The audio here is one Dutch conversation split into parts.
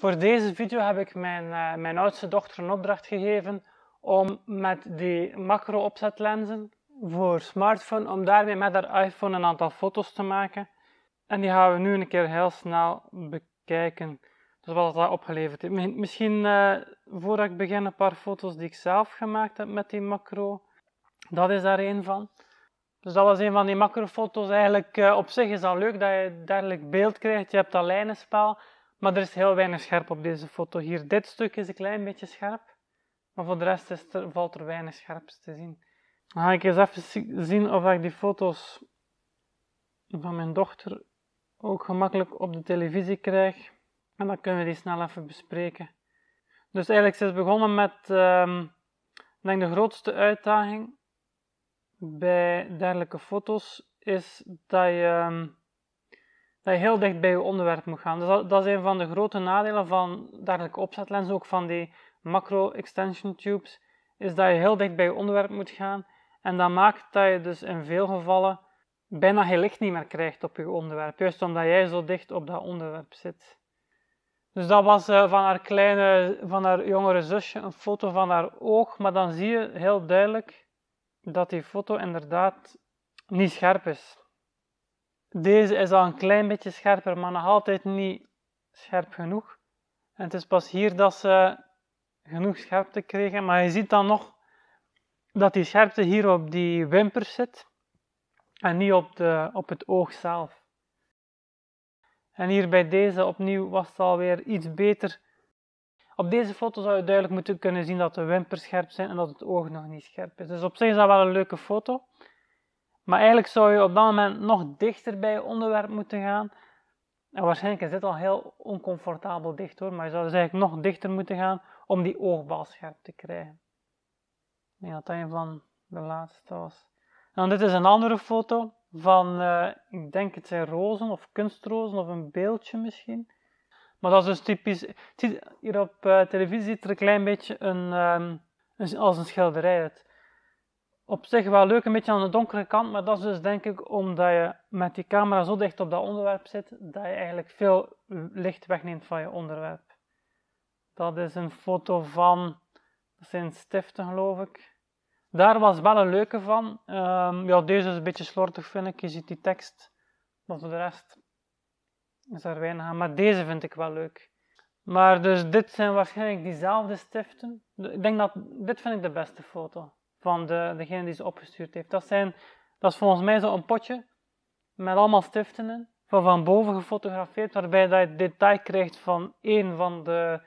Voor deze video heb ik mijn, eh, mijn oudste dochter een opdracht gegeven om met die macro opzetlenzen voor smartphone, om daarmee met haar iPhone een aantal foto's te maken. En die gaan we nu een keer heel snel bekijken. Dus wat dat opgeleverd heeft. Misschien uh, eh, voordat ik begin een paar foto's die ik zelf gemaakt heb met die macro. Dat is daar een van. Dus dat was een van die macrofoto's. Eigenlijk uh, op zich is al leuk dat je dergelijk beeld krijgt. Je hebt dat lijnenspel. Maar er is heel weinig scherp op deze foto hier. Dit stuk is een klein beetje scherp, maar voor de rest is er, valt er weinig scherps te zien. Dan ga ik eens even zien of ik die foto's van mijn dochter ook gemakkelijk op de televisie krijg. En dan kunnen we die snel even bespreken. Dus eigenlijk, is is begonnen met, ehm, denk de grootste uitdaging bij dergelijke foto's, is dat je ehm, dat je heel dicht bij je onderwerp moet gaan. Dus dat, is een van de grote nadelen van dergelijke opzetlens, ook van die macro-extension tubes, is dat je heel dicht bij je onderwerp moet gaan. En dat maakt dat je dus in veel gevallen bijna geen licht niet meer krijgt op je onderwerp, juist omdat jij zo dicht op dat onderwerp zit. Dus dat was eh, van haar kleine, van haar jongere zusje, een foto van haar oog, maar dan zie je heel duidelijk dat die foto inderdaad niet scherp is. Deze is al een klein beetje scherper, maar nog altijd niet scherp genoeg. En het is pas hier dat ze genoeg scherpte kregen. Maar je ziet dan nog dat die scherpte hier op die wimpers zit en niet op, de, op het oog zelf. En hier bij deze opnieuw was het alweer iets beter. Op deze foto zou je duidelijk moeten kunnen zien dat de wimpers scherp zijn en dat het oog nog niet scherp is. Dus op zich is dat wel een leuke foto. Maar eigenlijk zou je op dat moment nog dichter bij je onderwerp moeten gaan. En waarschijnlijk is dit al heel oncomfortabel dicht hoor, maar je zou dus eigenlijk nog dichter moeten gaan om die oogbal scherp te krijgen. Ik denk dat dat een van de laatste was. En dit is een andere foto van, eh, ik denk het zijn rozen of kunstrozen of een beeldje misschien. Maar dat is dus typisch. Hier op uh, televisie ziet er een klein beetje een, ehm, als een schilderij uit op zich wel leuk, een beetje aan de donkere kant, maar dat is dus denk ik omdat je met die camera zo dicht op dat onderwerp zit, dat je eigenlijk veel licht wegneemt van je onderwerp. Dat is een foto van, dat zijn stiften geloof ik. Daar was wel een leuke van. Ehm, ja, deze is een beetje slordig vind ik, je ziet die tekst, maar de rest is er weinig aan. Maar deze vind ik wel leuk. Maar dus dit zijn waarschijnlijk diezelfde stiften. Ik denk dat, dit vind ik de beste foto van de, degene die ze opgestuurd heeft. Dat, zijn, dat is volgens mij zo'n potje met allemaal stiften in, van boven gefotografeerd, waarbij dat je detail krijgt van één van de,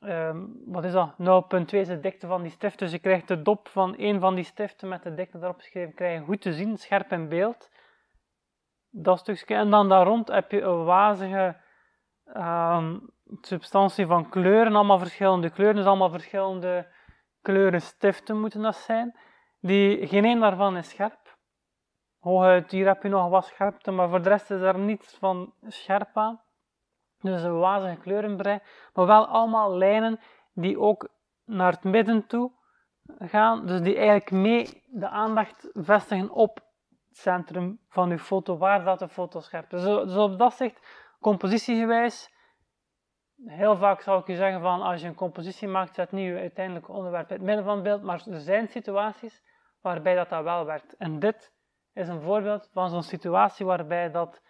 ehm, wat is dat, 0.2 is de dikte van die stift. Dus je krijgt de dop van één van die stiften met de dikte daarop geschreven, krijg je goed te zien, scherp in beeld. Dat stukje. En dan daar rond heb je een wazige ehm, substantie van kleuren, allemaal verschillende kleuren, dus allemaal verschillende kleuren stiften moeten dat zijn. Die, geen een daarvan is scherp. Hooguit, hier heb je nog wat scherpte, maar voor de rest is daar niets van scherp aan. Dus een wazige kleurenbrei, maar wel allemaal lijnen die ook naar het midden toe gaan. Dus die eigenlijk mee de aandacht vestigen op het centrum van uw foto, waar dat de foto scherp is. Dus, dus op dat zicht, compositiegewijs, Heel vaak zou ik je zeggen van als je een compositie maakt, zet niet je uiteindelijke onderwerp in het midden van het beeld, maar er zijn situaties waarbij dat, dat wel werkt. En dit is een voorbeeld van zo'n situatie waarbij dat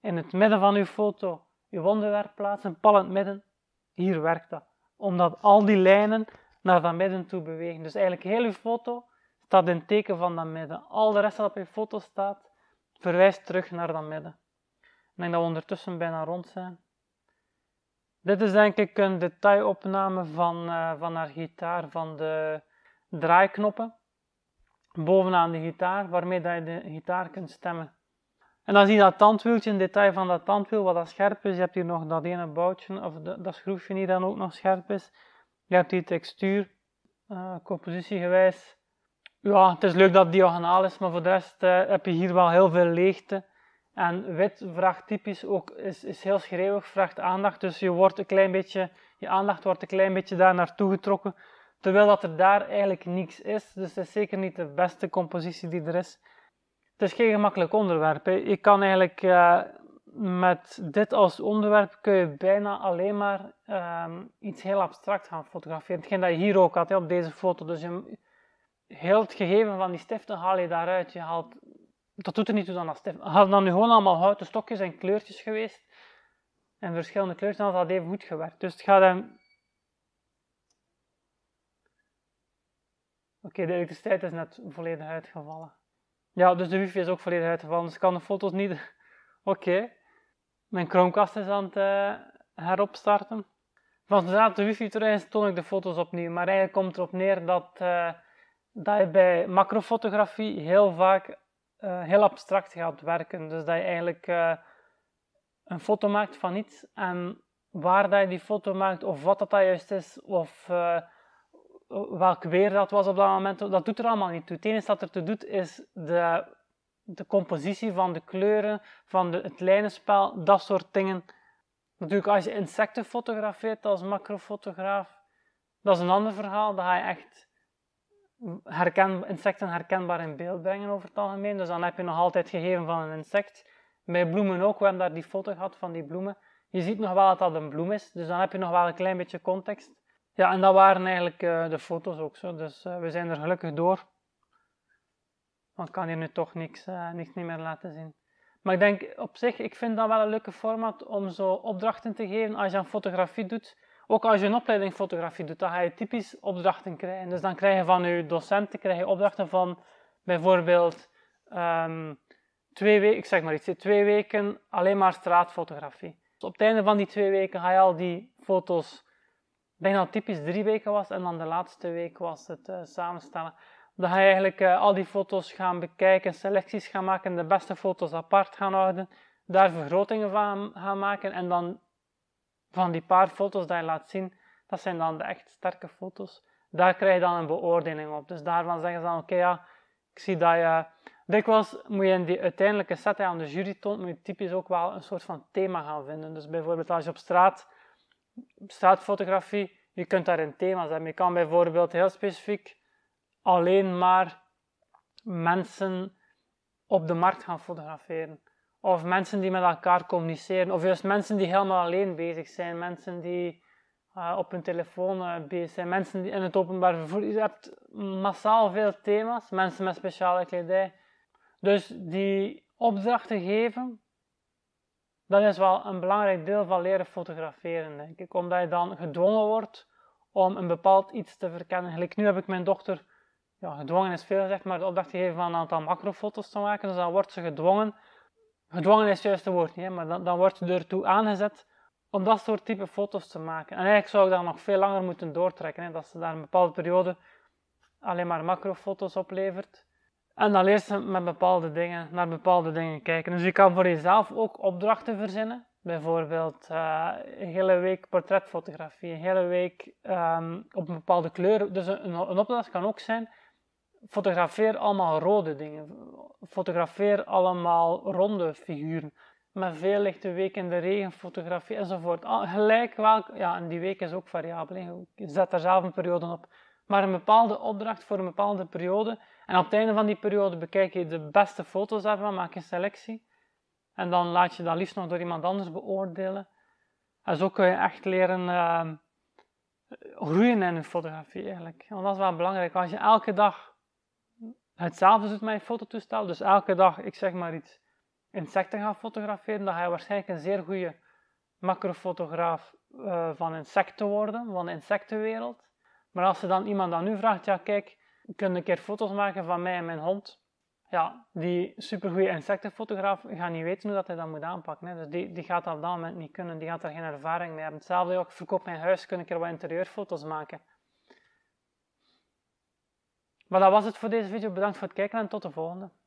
in het midden van uw foto uw onderwerp plaatsen, pal in het midden, hier werkt dat. Omdat al die lijnen naar dat midden toe bewegen. Dus eigenlijk heel uw foto staat in het teken van dat midden. Al de rest dat op je foto staat, verwijst terug naar dat midden. Ik denk dat we ondertussen bijna rond zijn. Dit is denk ik een detailopname van, eh, van haar gitaar, van de draaiknoppen bovenaan de gitaar, waarmee dat je de gitaar kunt stemmen. En dan zie je dat tandwieltje, een detail van dat tandwiel, wat dat scherp is. Je hebt hier nog dat ene boutje, of dat schroefje hier dan ook nog scherp is. Je hebt hier textuur, uh, compositiegewijs. Ja, het is leuk dat het diagonaal is, maar voor de rest eh, heb je hier wel heel veel leegte. En wit vraagt typisch ook, is, is heel schreeuwig, vraagt aandacht. Dus je, wordt een klein beetje, je aandacht wordt een klein beetje daar naartoe getrokken. Terwijl dat er daar eigenlijk niets is. Dus het is zeker niet de beste compositie die er is. Het is geen gemakkelijk onderwerp. Je kan eigenlijk eh, met dit als onderwerp kun je bijna alleen maar ehm, iets heel abstract gaan fotograferen. Hetgeen dat je hier ook had hè, op deze foto. Dus je, heel het gegeven van die stiften haal je daaruit. Je haalt dat doet er niet toe dan als Het Hadden dan nu gewoon allemaal houten stokjes en kleurtjes geweest en verschillende kleurtjes, dan had dat even goed gewerkt. Dus het gaat hem. Oké, de elektriciteit is net volledig uitgevallen. Ja, dus de wifi is ook volledig uitgevallen, dus ik kan de foto's niet. Oké. Mijn Chromecast is aan het eh, heropstarten. Van zodra de wifi terug is, toon ik de foto's opnieuw. Maar eigenlijk komt erop neer dat, eh, dat je bij macrofotografie heel vaak eh, heel abstract gaat werken. Dus dat je eigenlijk eh, een foto maakt van iets en waar dat je die foto maakt, of wat dat, juist is, of uh, welk weer dat was op dat moment, dat doet er allemaal niet toe. Het enige dat er te doet is de, de compositie van de kleuren, van de, het lijnenspel, dat soort dingen. Natuurlijk, als je insecten fotografeert als macrofotograaf, dat is een ander verhaal. Dan ga je echt herken, insecten herkenbaar in beeld brengen over het algemeen. Dus dan heb je nog altijd gegeven van een insect. Bij bloemen ook, we hebben daar die foto gehad van die bloemen. Je ziet nog wel dat dat een bloem is, dus dan heb je nog wel een klein beetje context. Ja, en dat waren eigenlijk eh, de foto's ook zo, dus eh, we zijn er gelukkig door. Want ik kan hier nu toch niks, eh, niks niet meer laten zien. Maar ik denk op zich, ik vind dat wel een leuke format om zo opdrachten te geven als je een fotografie doet ook als je een opleiding fotografie doet, dan ga je typisch opdrachten krijgen. Dus dan krijg je van je docenten krijg je opdrachten van bijvoorbeeld ehm, twee weken, ik zeg maar iets, twee weken alleen maar straatfotografie. Dus op het einde van die twee weken ga je al die foto's, ik denk dat het typisch drie weken was en dan de laatste week was het eh, samenstellen. Dan ga je eigenlijk eh, al die foto's gaan bekijken, selecties gaan maken, de beste foto's apart gaan houden, daar vergrotingen van gaan maken en dan van die paar foto's die je laat zien, dat zijn dan de echt sterke foto's. Daar krijg je dan een beoordeling op. Dus daarvan zeggen ze dan, oké ja, ik zie dat je... Dikwijls moet je in die uiteindelijke set die aan de jury toont, moet je typisch ook wel een soort van thema gaan vinden. Dus bijvoorbeeld als je op straat, straatfotografie, je kunt daar een thema zijn. Je kan bijvoorbeeld heel specifiek alleen maar mensen op de markt gaan fotograferen. Of mensen die met elkaar communiceren. Of juist mensen die helemaal alleen bezig zijn. Mensen die eh, op hun telefoon eh, bezig zijn. Mensen die in het openbaar vervoer. Je hebt massaal veel thema's. Mensen met speciale kledij. Dus die opdrachten geven, dat is wel een belangrijk deel van leren fotograferen, denk ik. Omdat je dan gedwongen wordt om een bepaald iets te verkennen. Gelijk nu heb ik mijn dochter, ja, gedwongen is veel gezegd, maar de opdracht gegeven van een aantal macrofoto's te maken. Dus dan wordt ze gedwongen Gedwongen is het juiste woord niet, hè? maar dan, dan wordt je ertoe aangezet om dat soort type foto's te maken. En eigenlijk zou ik daar nog veel langer moeten doortrekken, hè? dat ze daar een bepaalde periode alleen maar macrofoto's oplevert. En dan leert ze met bepaalde dingen naar bepaalde dingen kijken. Dus je kan voor jezelf ook opdrachten verzinnen. Bijvoorbeeld eh, een hele week portretfotografie, een hele week ehm, op een bepaalde kleur. Dus een opdracht kan ook zijn fotografeer allemaal rode dingen. Fotografeer allemaal ronde figuren. Met veel lichte week in de regen fotografie enzovoort. gelijk welk, ja, en die week is ook variabel. Je zet daar zelf een periode op. Maar een bepaalde opdracht voor een bepaalde periode. En op het einde van die periode bekijk je de beste foto's ervan, maak je een selectie. En dan laat je dat liefst nog door iemand anders beoordelen. En zo kun je echt leren uh, groeien in een fotografie eigenlijk. Want dat is wel belangrijk. Als je elke dag Hetzelfde doet mijn fototoestel. Dus elke dag ik zeg maar iets insecten ga fotograferen, dan ga je waarschijnlijk een zeer goede macrofotograaf eh, van insecten worden, van de insectenwereld. Maar als ze dan iemand aan u vraagt, ja kijk, kun een keer foto's maken van mij en mijn hond. Ja, die supergoeie insectenfotograaf gaat niet weten hoe dat hij dat moet aanpakken. Hè. Dus die, die gaat dat op dat moment niet kunnen, die gaat daar geen ervaring mee hebben. Hetzelfde ook, verkoop mijn huis, kun ik er wat interieurfoto's maken. Maar dat was het voor deze video. Bedankt voor het kijken en tot de volgende.